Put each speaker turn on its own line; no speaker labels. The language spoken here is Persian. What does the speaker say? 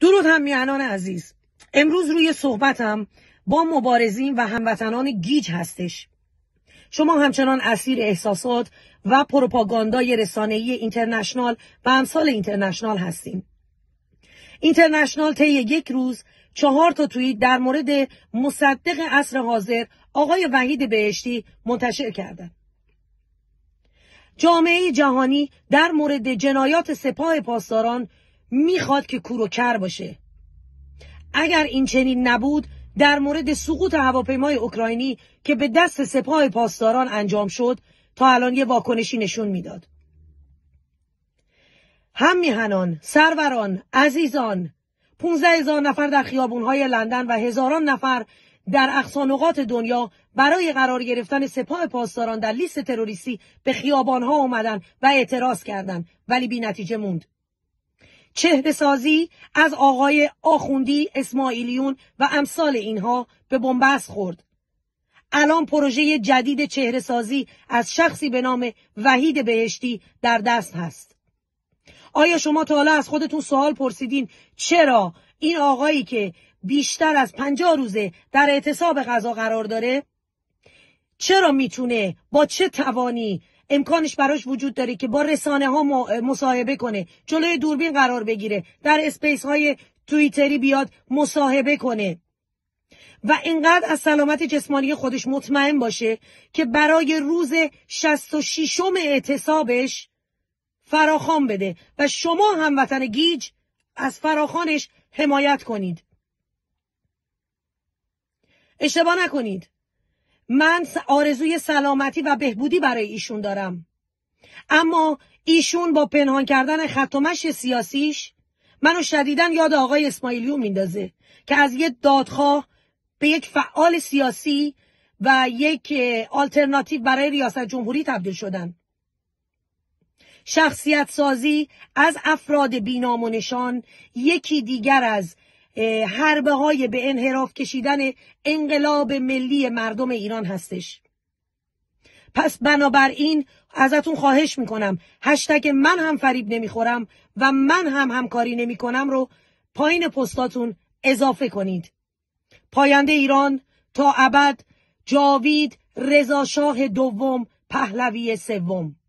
درود هم میهنان عزیز امروز روی صحبتم با مبارزین و هموطنان گیج هستش شما همچنان اسیر احساسات و پروپاگاندای رسانه‌ای اینترنشنال و امثال اینترنشنال هستیم اینترنشنال طی یک روز چهار تا توییت در مورد مصدق اصر حاضر آقای وحید بهشتی منتشر کردند جامعه جهانی در مورد جنایات سپاه پاسداران میخواد که کور و کر باشه اگر این چنین نبود در مورد سقوط هواپیمای اوکراینی که به دست سپاه پاسداران انجام شد تا الان یه واکنشی نشون میداد هم میهنان، سروران، عزیزان، 15 هزار نفر در خیابونهای لندن و هزاران نفر در اقصانقات دنیا برای قرار گرفتن سپاه پاسداران در لیست تروریستی به خیابانها اومدن و اعتراض کردند ولی بی نتیجه موند. چهره سازی از آقای آخوندی اسماعیلیون و امثال اینها به بنبست خورد الان پروژه جدید چهره سازی از شخصی به نام وحید بهشتی در دست هست آیا شما تا حالا از خودتون سوال پرسیدین چرا این آقایی که بیشتر از پنجاه روزه در اعتصاب غذا قرار داره چرا میتونه با چه توانی امکانش براش وجود داره که با رسانه ها مصاحبه کنه جلوی دوربین قرار بگیره در اسپیس های تویتری بیاد مصاحبه کنه و اینقدر از سلامت جسمانی خودش مطمئن باشه که برای روز 66 اعتصابش فراخان بده و شما هموطن گیج از فراخانش حمایت کنید اشتباه نکنید من آرزوی سلامتی و بهبودی برای ایشون دارم اما ایشون با پنهان کردن ختمش سیاسیش منو شدیدن یاد آقای اسماعیلیو میندازه که از یه دادخواه به یک فعال سیاسی و یک آلترناتیو برای ریاست جمهوری تبدیل شدن شخصیت سازی از افراد بینام و نشان یکی دیگر از حربه های به انحراف کشیدن انقلاب ملی مردم ایران هستش پس بنابراین ازتون خواهش میکنم هشتگ من هم فریب نمیخورم و من هم همکاری نمیکنم رو پایین پستاتون اضافه کنید پاینده ایران تا ابد جاوید رضاشاه دوم پهلوی سوم